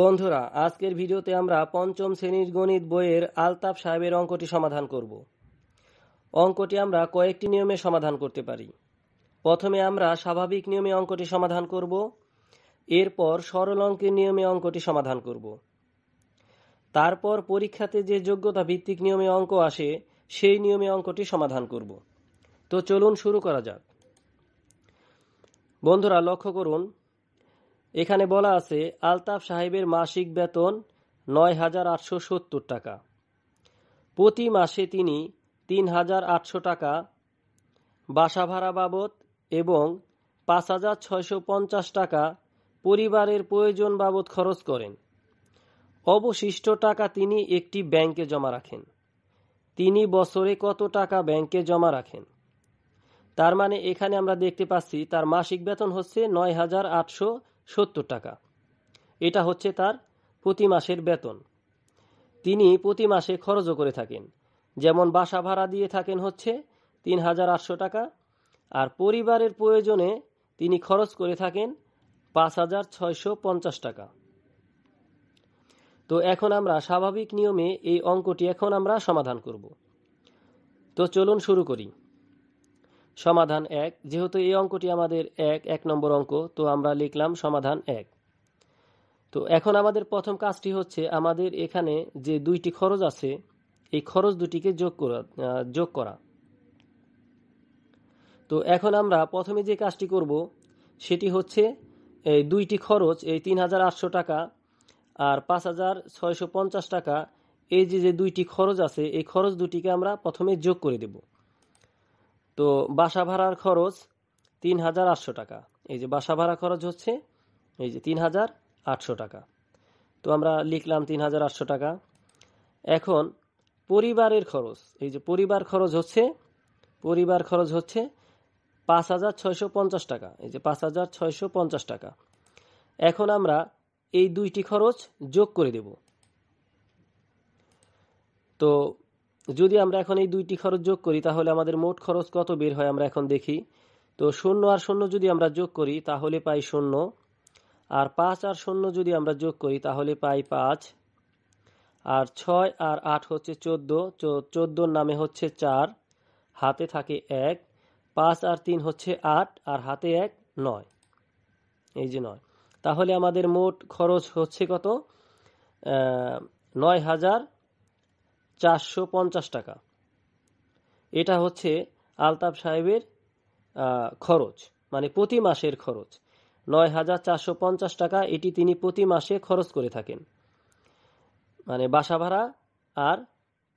বন্ধুরা আজকের ভিডিওতে আমরা পঞ্চম শ্রেণীর গণিত বইয়ের আলতাফ সাহেবের অঙ্কটি সমাধান করব অঙ্কটি আমরা কয়েকটি নিয়মে সমাধান করতে পারি প্রথমে আমরা স্বাভাবিক নিয়মে অঙ্কটি সমাধান করব এরপর সরল অঙ্কের নিয়মে অঙ্কটি সমাধান করব তারপর পরীক্ষাতে যে যোগ্যতা ভিত্তিক নিয়মে অঙ্ক আসে সেই নিয়মে অঙ্কটি সমাধান করব তো চলুন শুরু করা যাক বন্ধুরা লক্ষ্য করুন এখানে বলা আছে আলতাফ সাহেবের মাসিক বেতন নয় হাজার আটশো সত্তর টাকা প্রতি মাসে তিনি তিন হাজার আটশো টাকা বাসা ভাড়া বাবদ এবং পাঁচ হাজার ছয়শো পঞ্চাশ টাকা পরিবারের প্রয়োজন বাবদ খরচ করেন অবশিষ্ট টাকা তিনি একটি ব্যাংকে জমা রাখেন তিনি বছরে কত টাকা ব্যাংকে জমা রাখেন তার মানে এখানে আমরা দেখতে পাচ্ছি তার মাসিক বেতন হচ্ছে নয় হাজার আটশো সত্তর টাকা এটা হচ্ছে তার প্রতি মাসের বেতন তিনি প্রতি মাসে খরচও করে থাকেন যেমন বাসা ভাড়া দিয়ে থাকেন হচ্ছে তিন হাজার আটশো টাকা আর পরিবারের প্রয়োজনে তিনি খরচ করে থাকেন পাঁচ হাজার ছয়শো পঞ্চাশ টাকা তো এখন আমরা স্বাভাবিক নিয়মে এই অঙ্কটি এখন আমরা সমাধান করব তো চলুন শুরু করি সমাধান এক যেহেতু এই অঙ্কটি আমাদের এক এক নম্বর অঙ্ক তো আমরা লিখলাম সমাধান এক তো এখন আমাদের প্রথম কাজটি হচ্ছে আমাদের এখানে যে দুইটি খরচ আছে এই খরচ দুটিকে যোগ করা যোগ করা তো এখন আমরা প্রথমে যে কাজটি করব সেটি হচ্ছে এই দুইটি খরচ এই তিন হাজার আটশো টাকা আর পাঁচ হাজার ছয়শো পঞ্চাশ টাকা এই যে যে দুইটি খরচ আছে এই খরচ দুটিকে আমরা প্রথমে যোগ করে দেবো তো বাসা ভাড়ার খরচ তিন হাজার আটশো টাকা এই যে বাসা ভাড়া খরচ হচ্ছে এই যে তিন হাজার আটশো টাকা তো আমরা লিখলাম তিন হাজার আটশো টাকা এখন পরিবারের খরচ এই যে পরিবার খরচ হচ্ছে পরিবার খরচ হচ্ছে পাঁচ হাজার ছয়শো পঞ্চাশ টাকা এই যে পাঁচ হাজার ছয়শো পঞ্চাশ টাকা এখন আমরা এই দুইটি খরচ যোগ করে দেব তো যদি আমরা এখন এই দুইটি খরচ যোগ করি তাহলে আমাদের মোট খরচ কত বের হয় আমরা এখন দেখি তো শূন্য আর শূন্য যদি আমরা যোগ করি তাহলে পাই শূন্য আর পাঁচ আর শূন্য যদি আমরা যোগ করি তাহলে পাই পাঁচ আর ছয় আর আট হচ্ছে চোদ্দ চোদ্দোর নামে হচ্ছে চার হাতে থাকে এক পাঁচ আর তিন হচ্ছে আট আর হাতে এক নয় এই যে নয় তাহলে আমাদের মোট খরচ হচ্ছে কত নয় হাজার চারশো পঞ্চাশ টাকা এটা হচ্ছে আলতাফ সাহেবের খরচ মানে প্রতি মাসের খরচ নয় হাজার চারশো পঞ্চাশ টাকা এটি তিনি প্রতি মাসে খরচ করে থাকেন মানে বাসা ভাড়া আর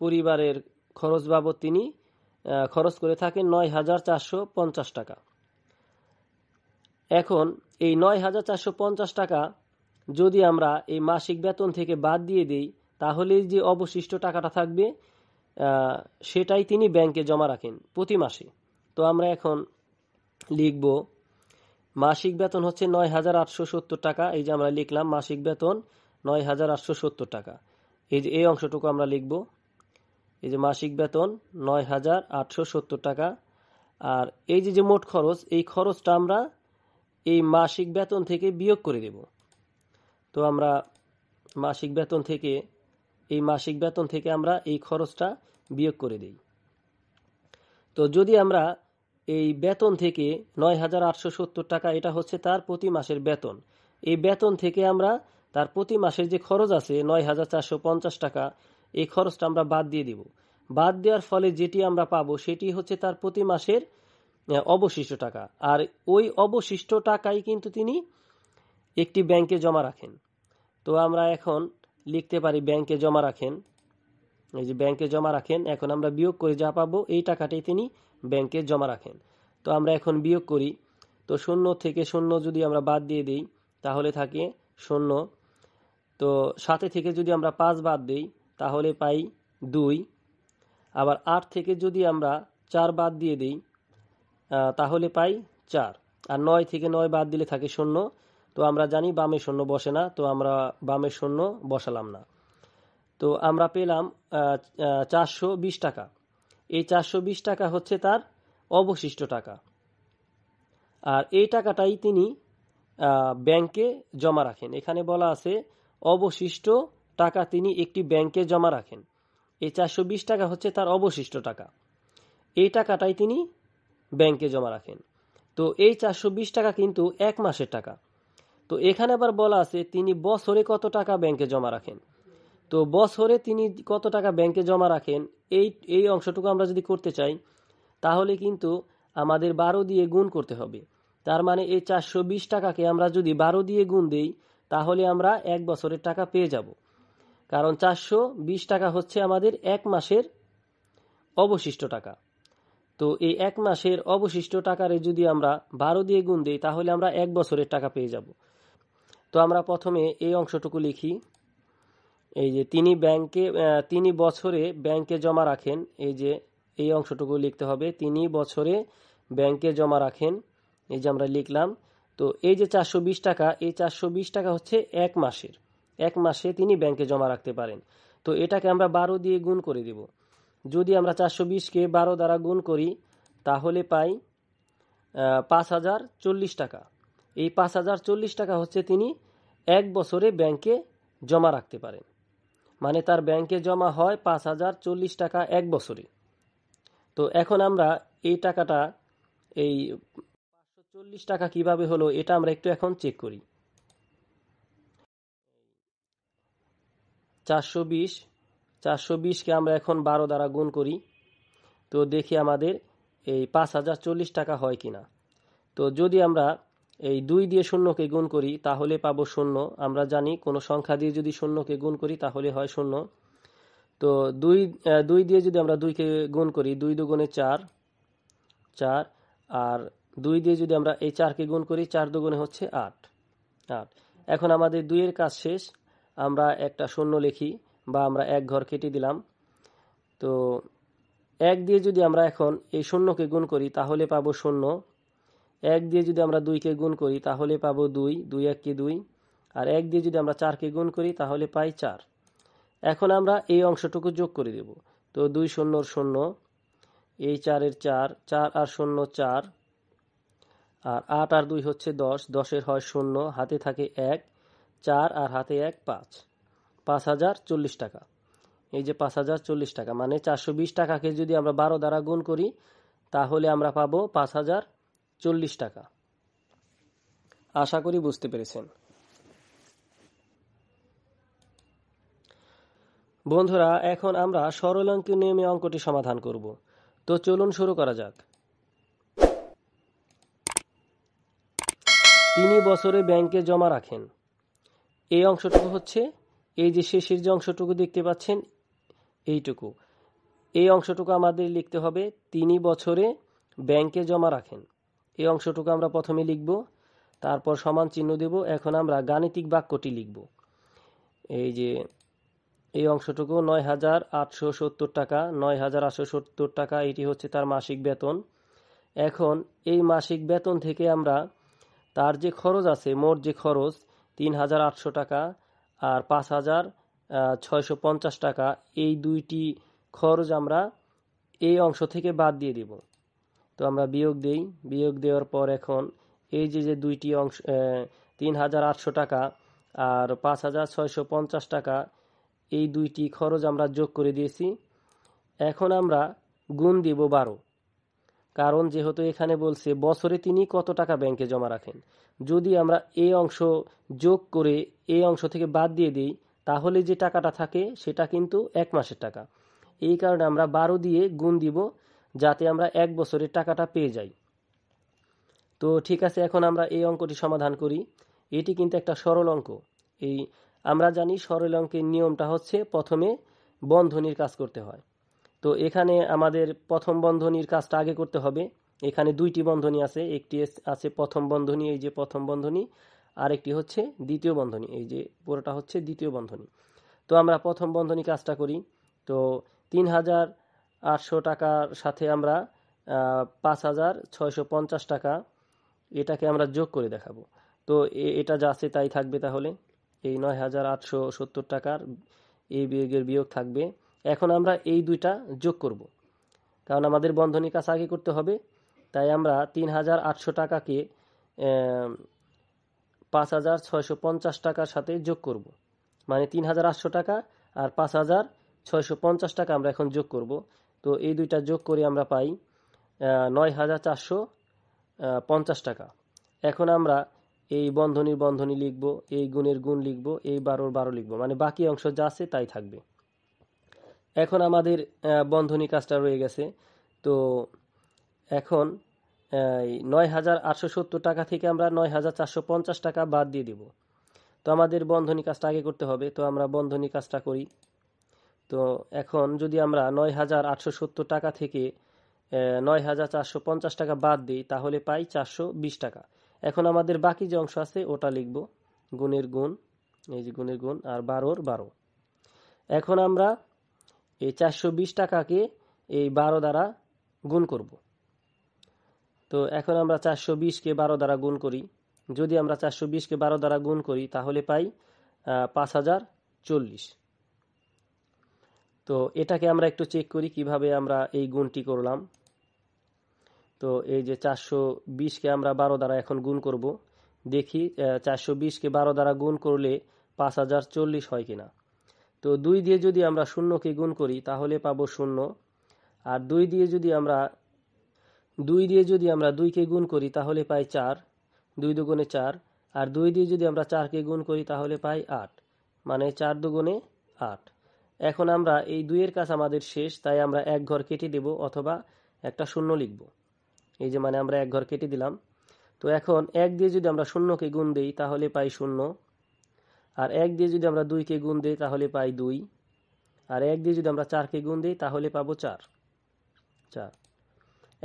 পরিবারের খরচ বাবদ তিনি খরচ করে থাকেন নয় হাজার চারশো পঞ্চাশ টাকা এখন এই নয় হাজার চারশো পঞ্চাশ টাকা যদি আমরা এই মাসিক বেতন থেকে বাদ দিয়ে দিই তাহলে যে অবশিষ্ট টাকাটা থাকবে সেটাই তিনি ব্যাংকে জমা রাখেন প্রতি মাসে তো আমরা এখন লিখব মাসিক বেতন হচ্ছে নয় হাজার আটশো সত্তর টাকা এই যে আমরা লিখলাম মাসিক বেতন নয় হাজার আটশো সত্তর টাকা এই যে এই অংশটুকু আমরা লিখব এই যে মাসিক বেতন নয় হাজার আটশো সত্তর টাকা আর এই যে যে মোট খরচ এই খরচটা আমরা এই মাসিক বেতন থেকে বিয়োগ করে দেব তো আমরা মাসিক বেতন থেকে এই মাসিক বেতন থেকে আমরা এই খরচটা বিয়োগ করে দিই তো যদি আমরা এই বেতন থেকে নয় হাজার আটশো সত্তর টাকা এটা হচ্ছে তার প্রতি মাসের বেতন এই বেতন থেকে আমরা তার প্রতি মাসের যে খরচ আছে নয় হাজার চারশো পঞ্চাশ টাকা এই খরচটা আমরা বাদ দিয়ে দিব বাদ দেওয়ার ফলে যেটি আমরা পাব সেটি হচ্ছে তার প্রতি মাসের অবশিষ্ট টাকা আর ওই অবশিষ্ট টাকাই কিন্তু তিনি একটি ব্যাংকে জমা রাখেন তো আমরা এখন লিখতে পারি ব্যাংকে জমা রাখেন এই যে ব্যাংকে জমা রাখেন এখন আমরা বিয়োগ করে যা পাবো এই টাকাটাই তিনি ব্যাংকে জমা রাখেন তো আমরা এখন বিয়োগ করি তো শূন্য থেকে শূন্য যদি আমরা বাদ দিয়ে দিই তাহলে থাকে শূন্য তো সাথে থেকে যদি আমরা পাঁচ বাদ দিই তাহলে পাই দুই আবার আট থেকে যদি আমরা চার বাদ দিয়ে দিই তাহলে পাই চার আর নয় থেকে নয় বাদ দিলে থাকে শূন্য তো আমরা জানি বামে শূন্য বসে না তো আমরা বামে শূন্য বসালাম না তো আমরা পেলাম চারশো বিশ টাকা এই চারশো বিশ টাকা হচ্ছে তার অবশিষ্ট টাকা আর এই টাকাটাই তিনি ব্যাংকে জমা রাখেন এখানে বলা আছে অবশিষ্ট টাকা তিনি একটি ব্যাংকে জমা রাখেন এই চারশো বিশ টাকা হচ্ছে তার অবশিষ্ট টাকা এই টাকাটাই তিনি ব্যাংকে জমা রাখেন তো এই চারশো বিশ টাকা কিন্তু এক মাসের টাকা তো এখানে আবার বলা আছে তিনি বছরে কত টাকা ব্যাংকে জমা রাখেন তো বছরে তিনি কত টাকা ব্যাংকে জমা রাখেন এই এই অংশটুকু আমরা যদি করতে চাই তাহলে কিন্তু আমাদের বারো দিয়ে গুণ করতে হবে তার মানে এই চারশো বিশ টাকাকে আমরা যদি বারো দিয়ে গুণ দিই তাহলে আমরা এক বছরের টাকা পেয়ে যাব কারণ চারশো বিশ টাকা হচ্ছে আমাদের এক মাসের অবশিষ্ট টাকা তো এই এক মাসের অবশিষ্ট টাকারে যদি আমরা বারো দিয়ে গুণ দিই তাহলে আমরা এক বছরের টাকা পেয়ে যাব তো আমরা প্রথমে এই অংশটুকু লিখি এই যে তিনি ব্যাংকে তিনি বছরে ব্যাংকে জমা রাখেন এই যে এই অংশটুকু লিখতে হবে তিনি বছরে ব্যাংকে জমা রাখেন এই যে আমরা লিখলাম তো এই যে চারশো টাকা এই চারশো টাকা হচ্ছে এক মাসের এক মাসে তিনি ব্যাংকে জমা রাখতে পারেন তো এটাকে আমরা বারো দিয়ে গুণ করে দেব যদি আমরা চারশো বিশকে বারো দ্বারা গুণ করি তাহলে পাই পাঁচ হাজার চল্লিশ টাকা এই পাঁচ হাজার চল্লিশ টাকা হচ্ছে তিনি এক বছরে ব্যাংকে জমা রাখতে পারেন মানে তার ব্যাংকে জমা হয় পাঁচ হাজার চল্লিশ টাকা এক বছরে তো এখন আমরা এই টাকাটা এই পাঁচশো চল্লিশ টাকা কিভাবে হলো এটা আমরা একটু এখন চেক করি চারশো বিশ চারশো বিশকে আমরা এখন বারো দ্বারা গুণ করি তো দেখি আমাদের এই পাঁচ হাজার চল্লিশ টাকা হয় কি না তো যদি আমরা এই দুই দিয়ে শূন্যকে গুণ করি তাহলে পাবো শূন্য আমরা জানি কোনো সংখ্যা দিয়ে যদি শূন্যকে গুণ করি তাহলে হয় শূন্য তো দুই দুই দিয়ে যদি আমরা দুইকে গুণ করি দুই দুগুণে চার চার আর দুই দিয়ে যদি আমরা এই চারকে গুণ করি চার দুগুণে হচ্ছে আট আট এখন আমাদের দুইয়ের কাজ শেষ আমরা একটা শূন্য লিখি বা আমরা এক ঘর কেটে দিলাম তো এক দিয়ে যদি আমরা এখন এই শূন্যকে গুণ করি তাহলে পাবো শূন্য এক দিয়ে যদি আমরা দুইকে গুণ করি তাহলে পাবো দুই দুই এক কে দুই আর এক দিয়ে যদি আমরা চারকে গুণ করি তাহলে পাই চার এখন আমরা এই অংশটুকু যোগ করে দেব তো দুই শূন্যর শূন্য এই চারের চার চার আর শূন্য চার আর আট আর দুই হচ্ছে দশ দশের হয় শূন্য হাতে থাকে এক চার আর হাতে এক পাঁচ পাঁচ হাজার চল্লিশ টাকা এই যে পাঁচ হাজার চল্লিশ টাকা মানে চারশো বিশ টাকাকে যদি আমরা বারো দ্বারা গুণ করি তাহলে আমরা পাবো পাঁচ হাজার চল্লিশ টাকা আশা করি বুঝতে পেরেছেন বন্ধুরা এখন আমরা সরল নিয়মে অঙ্কটি সমাধান করব তো চলুন শুরু করা যাক তিনি বছরে ব্যাংকে জমা রাখেন এই অংশটুকু হচ্ছে এই যে শেষের যে অংশটুকু দেখতে পাচ্ছেন এইটুকু এই অংশটুকু আমাদের লিখতে হবে তিনি বছরে ব্যাংকে জমা রাখেন এই অংশটুকু আমরা প্রথমে লিখব তারপর সমান চিহ্ন দেব এখন আমরা গাণিতিক বাক্যটি লিখব এই যে এই অংশটুকু নয় হাজার আটশো সত্তর টাকা নয় হাজার আটশো সত্তর টাকা এটি হচ্ছে তার মাসিক বেতন এখন এই মাসিক বেতন থেকে আমরা তার যে খরচ আছে মোট যে খরচ তিন হাজার আটশো টাকা আর পাঁচ হাজার ছয়শো পঞ্চাশ টাকা এই দুইটি খরচ আমরা এই অংশ থেকে বাদ দিয়ে দেবো তো আমরা বিয়োগ দিই বিয়োগ দেওয়ার পর এখন এই যে যে দুইটি অংশ তিন হাজার আটশো টাকা আর পাঁচ হাজার ছয়শো পঞ্চাশ টাকা এই দুইটি খরচ আমরা যোগ করে দিয়েছি এখন আমরা গুণ দিব বারো কারণ যেহেতু এখানে বলছে বছরে তিনি কত টাকা ব্যাংকে জমা রাখেন যদি আমরা এই অংশ যোগ করে এই অংশ থেকে বাদ দিয়ে দিই তাহলে যে টাকাটা থাকে সেটা কিন্তু এক মাসের টাকা এই কারণে আমরা বারো দিয়ে গুণ দিব যাতে আমরা এক বছরের টাকাটা পেয়ে যাই তো ঠিক আছে এখন আমরা এই অঙ্কটি সমাধান করি এটি কিন্তু একটা সরল অঙ্ক এই আমরা জানি সরল অঙ্কের নিয়মটা হচ্ছে প্রথমে বন্ধনীর কাজ করতে হয় তো এখানে আমাদের প্রথম বন্ধনীর কাজটা আগে করতে হবে এখানে দুইটি বন্ধনী আছে একটি আছে প্রথম বন্ধনী এই যে প্রথম বন্ধনী আরেকটি হচ্ছে দ্বিতীয় বন্ধনী এই যে পুরোটা হচ্ছে দ্বিতীয় বন্ধনী তো আমরা প্রথম বন্ধনী কাজটা করি তো তিন হাজার আটশো টাকার সাথে আমরা পাঁচ হাজার ছয়শো পঞ্চাশ টাকা এটাকে আমরা যোগ করে দেখাবো তো এটা যা আছে তাই থাকবে তাহলে এই নয় হাজার আটশো সত্তর টাকার এই বিয়োগের বিয়োগ থাকবে এখন আমরা এই দুইটা যোগ করব। কারণ আমাদের বন্ধনী কাজ আগে করতে হবে তাই আমরা তিন হাজার আটশো টাকাকে পাঁচ হাজার ছয়শো পঞ্চাশ টাকার সাথে যোগ করব। মানে তিন হাজার আটশো টাকা আর পাঁচ হাজার ছয়শো পঞ্চাশ টাকা আমরা এখন যোগ করব তো এই দুইটা যোগ করে আমরা পাই নয় হাজার চারশো পঞ্চাশ টাকা এখন আমরা এই বন্ধনীর বন্ধনী লিখব এই গুণের গুণ লিখব এই বারোর বারো লিখব মানে বাকি অংশ যা আছে তাই থাকবে এখন আমাদের বন্ধনী কাজটা রয়ে গেছে তো এখন নয় হাজার আটশো সত্তর টাকা থেকে আমরা নয় হাজার চারশো পঞ্চাশ টাকা বাদ দিয়ে দিব তো আমাদের বন্ধনী কাজটা আগে করতে হবে তো আমরা বন্ধনী কাজটা করি তো এখন যদি আমরা নয় হাজার আটশো সত্তর টাকা থেকে নয় হাজার চারশো পঞ্চাশ টাকা বাদ দিই তাহলে পাই চারশো বিশ টাকা এখন আমাদের বাকি যে অংশ আছে ওটা লিখব গুণের গুণ এই যে গুণের গুণ আর বারোর বারো এখন আমরা এই চারশো বিশ টাকাকে এই বারো দ্বারা গুণ করব তো এখন আমরা চারশো বিশকে বারো দ্বারা গুণ করি যদি আমরা চারশো বিশকে বারো দ্বারা গুণ করি তাহলে পাই পাঁচ হাজার চল্লিশ তো এটাকে আমরা একটু চেক করি কিভাবে আমরা এই গুণটি করলাম তো এই যে চারশো বিশকে আমরা বারো দ্বারা এখন গুণ করব দেখি চারশো বিশকে বারো দ্বারা গুণ করলে পাঁচ হাজার চল্লিশ হয় কিনা তো দুই দিয়ে যদি আমরা শূন্যকে গুণ করি তাহলে পাব শূন্য আর দুই দিয়ে যদি আমরা দুই দিয়ে যদি আমরা দুইকে গুণ করি তাহলে পাই চার দুই দুগুণে চার আর দুই দিয়ে যদি আমরা চারকে গুণ করি তাহলে পাই আট মানে চার দুগুণে আট এখন আমরা এই দুইয়ের কাজ আমাদের শেষ তাই আমরা এক ঘর কেটে দেব অথবা একটা শূন্য লিখব এই যে মানে আমরা এক ঘর কেটে দিলাম তো এখন এক দিয়ে যদি আমরা শূন্যকে গুণ দিই তাহলে পাই শূন্য আর এক দিয়ে যদি আমরা দুইকে গুণ দিই তাহলে পাই দুই আর এক দিয়ে যদি আমরা চারকে গুণ দিই তাহলে পাবো চার চার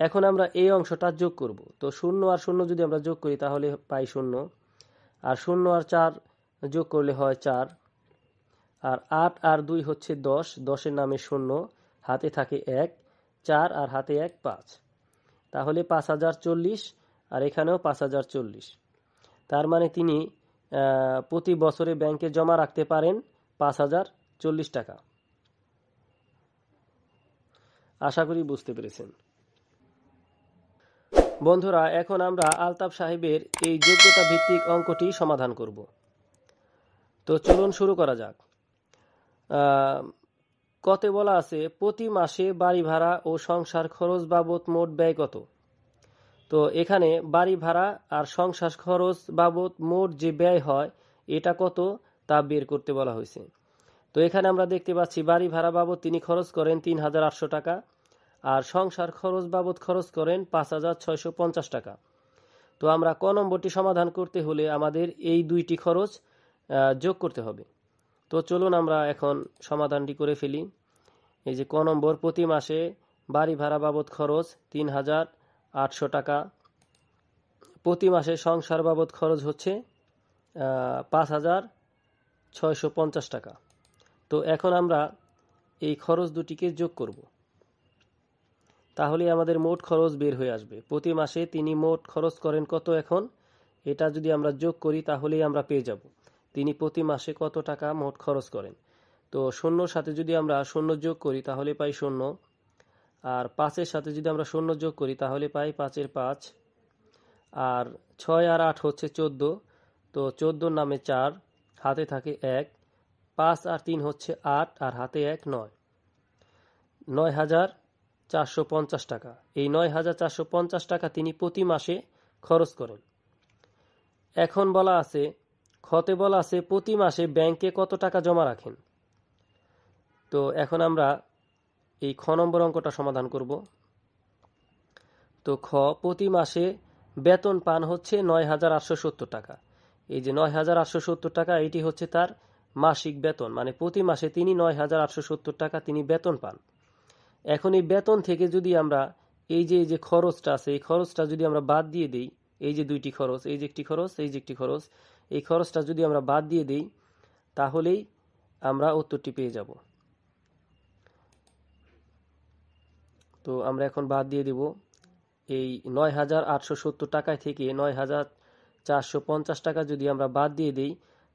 এখন আমরা এই অংশটা যোগ করব তো শূন্য আর শূন্য যদি আমরা যোগ করি তাহলে পাই শূন্য আর শূন্য আর চার যোগ করলে হয় চার আর আট আর দুই হচ্ছে দশ দশের নামে শূন্য হাতে থাকে এক চার আর হাতে এক পাঁচ তাহলে পাঁচ হাজার চল্লিশ আর এখানেও পাঁচ হাজার চল্লিশ তার মানে তিনি প্রতি বছরে ব্যাংকে জমা রাখতে পারেন পাঁচ হাজার চল্লিশ টাকা আশা করি বুঝতে পেরেছেন বন্ধুরা এখন আমরা আলতাফ সাহেবের এই যোগ্যতা ভিত্তিক অঙ্কটি সমাধান করব তো চলুন শুরু করা যাক কতে বলা আছে প্রতি মাসে বাড়ি ভাড়া ও সংসার খরচ বাবদ মোট ব্যয় কত তো এখানে বাড়ি ভাড়া আর সংসার খরচ বাবদ মোট যে ব্যয় হয় এটা কত তা বের করতে বলা হয়েছে তো এখানে আমরা দেখতে পাচ্ছি বাড়ি ভাড়া বাবদ তিনি খরচ করেন তিন হাজার আটশো টাকা আর সংসার খরচ বাবদ খরচ করেন পাঁচ হাজার ছয়শো পঞ্চাশ টাকা তো আমরা ক নম্বরটি সমাধান করতে হলে আমাদের এই দুইটি খরচ যোগ করতে হবে তো চলুন আমরা এখন সমাধানটি করে ফেলি এই যে ক নম্বর প্রতি মাসে বাড়ি ভাড়া বাবদ খরচ তিন হাজার আটশো টাকা প্রতি মাসে সংসার বাবদ খরচ হচ্ছে পাঁচ হাজার ছয়শো পঞ্চাশ টাকা তো এখন আমরা এই খরচ দুটিকে যোগ করব তাহলে আমাদের মোট খরচ বের হয়ে আসবে প্রতি মাসে তিনি মোট খরচ করেন কত এখন এটা যদি আমরা যোগ করি তাহলেই আমরা পেয়ে যাব তিনি প্রতি মাসে কত টাকা মোট খরচ করেন তো শূন্যর সাথে যদি আমরা শূন্য যোগ করি তাহলে পাই শূন্য আর পাঁচের সাথে যদি আমরা শূন্য যোগ করি তাহলে পাই পাঁচের পাঁচ আর ছয় আর আট হচ্ছে চোদ্দ তো চোদ্দোর নামে চার হাতে থাকে এক পাঁচ আর তিন হচ্ছে আট আর হাতে এক নয় নয় হাজার চারশো পঞ্চাশ টাকা এই নয় হাজার চারশো পঞ্চাশ টাকা তিনি প্রতি মাসে খরচ করেন এখন বলা আছে খতে বলা আছে প্রতি মাসে ব্যাংকে কত টাকা জমা রাখেন তো এখন আমরা এই খ নম্বর অঙ্কটা সমাধান করব তো খ প্রতি মাসে বেতন পান হচ্ছে নয় হাজার আটশো সত্তর টাকা এই যে নয় হাজার আটশো সত্তর টাকা এটি হচ্ছে তার মাসিক বেতন মানে প্রতি মাসে তিনি নয় হাজার আটশো সত্তর টাকা তিনি বেতন পান এখন এই বেতন থেকে যদি আমরা এই যে এই যে খরচটা আছে এই খরচটা যদি আমরা বাদ দিয়ে দিই এই যে দুইটি খরচ এই যে একটি খরচ এই যে একটি খরচ এই খরচটা যদি আমরা বাদ দিয়ে দিই তাহলেই আমরা উত্তরটি পেয়ে যাব তো আমরা এখন বাদ দিয়ে দেব এই নয় হাজার আটশো সত্তর টাকায় থেকে নয় হাজার চারশো পঞ্চাশ টাকা যদি আমরা বাদ দিয়ে দিই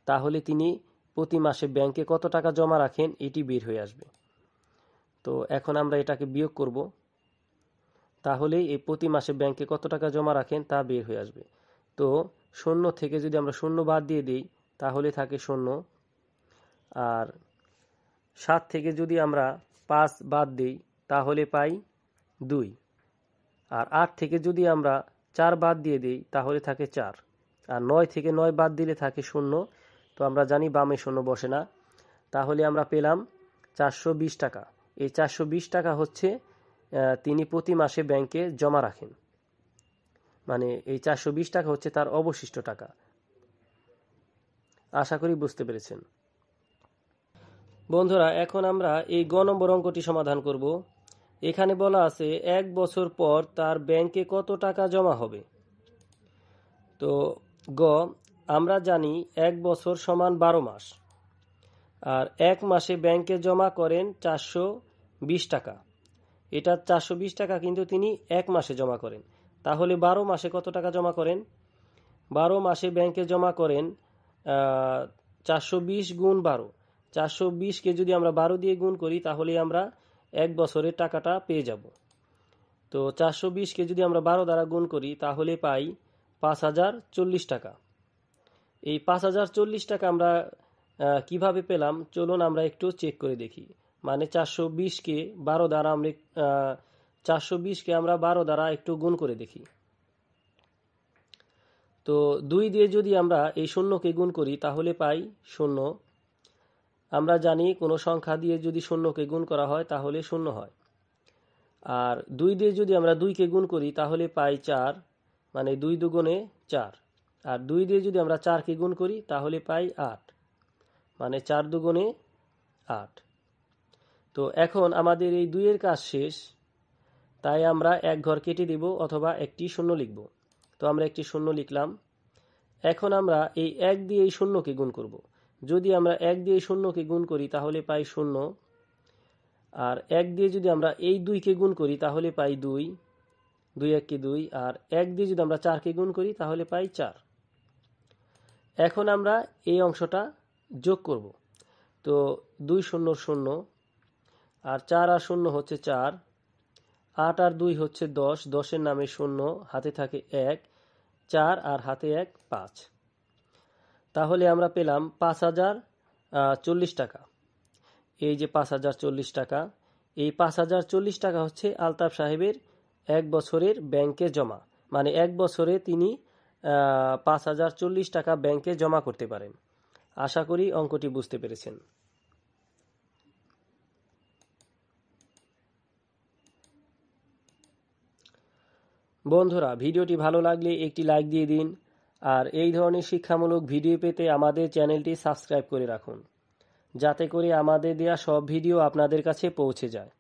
তাহলে তিনি প্রতি মাসে ব্যাংকে কত টাকা জমা রাখেন এটি বের হয়ে আসবে তো এখন আমরা এটাকে বিয়োগ করব তাহলে এই প্রতি মাসে ব্যাংকে কত টাকা জমা রাখেন তা বের হয়ে আসবে তো শূন্য থেকে যদি আমরা শূন্য বাদ দিয়ে দিই তাহলে থাকে শূন্য আর সাত থেকে যদি আমরা পাঁচ বাদ দিই তাহলে পাই দুই আর আট থেকে যদি আমরা চার বাদ দিয়ে দিই তাহলে থাকে চার আর নয় থেকে নয় বাদ দিলে থাকে শূন্য তো আমরা জানি বামে শূন্য বসে না তাহলে আমরা পেলাম চারশো টাকা এই চারশো টাকা হচ্ছে তিনি প্রতি মাসে ব্যাংকে জমা রাখেন মানে এই চারশো টাকা হচ্ছে তার অবশিষ্ট টাকা আশা করি বুঝতে পেরেছেন বন্ধুরা এখন আমরা এই গ নম্বর অঙ্কটি সমাধান করব এখানে বলা আছে এক বছর পর তার ব্যাংকে কত টাকা জমা হবে তো গ আমরা জানি এক বছর সমান বারো মাস আর এক মাসে ব্যাংকে জমা করেন চারশো টাকা এটা চারশো টাকা কিন্তু তিনি এক মাসে জমা করেন তাহলে বারো মাসে কত টাকা জমা করেন বারো মাসে ব্যাংকে জমা করেন চারশো বিশ গুণ বারো চারশো বিশকে যদি আমরা বারো দিয়ে গুণ করি তাহলে আমরা এক বছরের টাকাটা পেয়ে যাব তো চারশো বিশকে যদি আমরা বারো দ্বারা গুণ করি তাহলে পাই পাঁচ হাজার চল্লিশ টাকা এই পাঁচ হাজার চল্লিশ টাকা আমরা কিভাবে পেলাম চলুন আমরা একটু চেক করে দেখি মানে চারশো বিশকে বারো দ্বারা আমরা চারশো বিশকে আমরা বারো দ্বারা একটু গুণ করে দেখি তো দুই দিয়ে যদি আমরা এই শূন্যকে গুণ করি তাহলে পাই শূন্য আমরা জানি কোনো সংখ্যা দিয়ে যদি শূন্যকে গুণ করা হয় তাহলে শূন্য হয় আর দুই দিয়ে যদি আমরা দুইকে গুণ করি তাহলে পাই চার মানে দুই দুগুণে চার আর দুই দিয়ে যদি আমরা চারকে গুণ করি তাহলে পাই আট মানে চার দুগুণে আট তো এখন আমাদের এই দুইয়ের কাজ শেষ তাই আমরা এক ঘর কেটে দিব অথবা একটি শূন্য লিখব তো আমরা একটি শূন্য লিখলাম এখন আমরা এই এক দিয়ে এই শূন্যকে গুণ করব। যদি আমরা এক দিয়ে এই শূন্যকে গুণ করি তাহলে পাই শূন্য আর এক দিয়ে যদি আমরা এই দুইকে গুণ করি তাহলে পাই দুই দুই এককে দুই আর এক দিয়ে যদি আমরা চারকে গুণ করি তাহলে পাই চার এখন আমরা এই অংশটা যোগ করব তো দুই শূন্য শূন্য আর চার আর শূন্য হচ্ছে চার আট আর দুই হচ্ছে দশ দশের নামে শূন্য হাতে থাকে এক চার আর হাতে এক পাঁচ তাহলে আমরা পেলাম পাঁচ হাজার চল্লিশ টাকা এই যে পাঁচ হাজার চল্লিশ টাকা এই পাঁচ হাজার চল্লিশ টাকা হচ্ছে আলতাফ সাহেবের এক বছরের ব্যাংকে জমা মানে এক বছরে তিনি পাঁচ হাজার চল্লিশ টাকা ব্যাংকে জমা করতে পারেন আশা করি অঙ্কটি বুঝতে পেরেছেন বন্ধুরা ভিডিওটি ভালো লাগলে একটি লাইক দিয়ে দিন আর এই ধরনের শিক্ষামূলক ভিডিও পেতে আমাদের চ্যানেলটি সাবস্ক্রাইব করে রাখুন যাতে করে আমাদের দেওয়া সব ভিডিও আপনাদের কাছে পৌঁছে যায়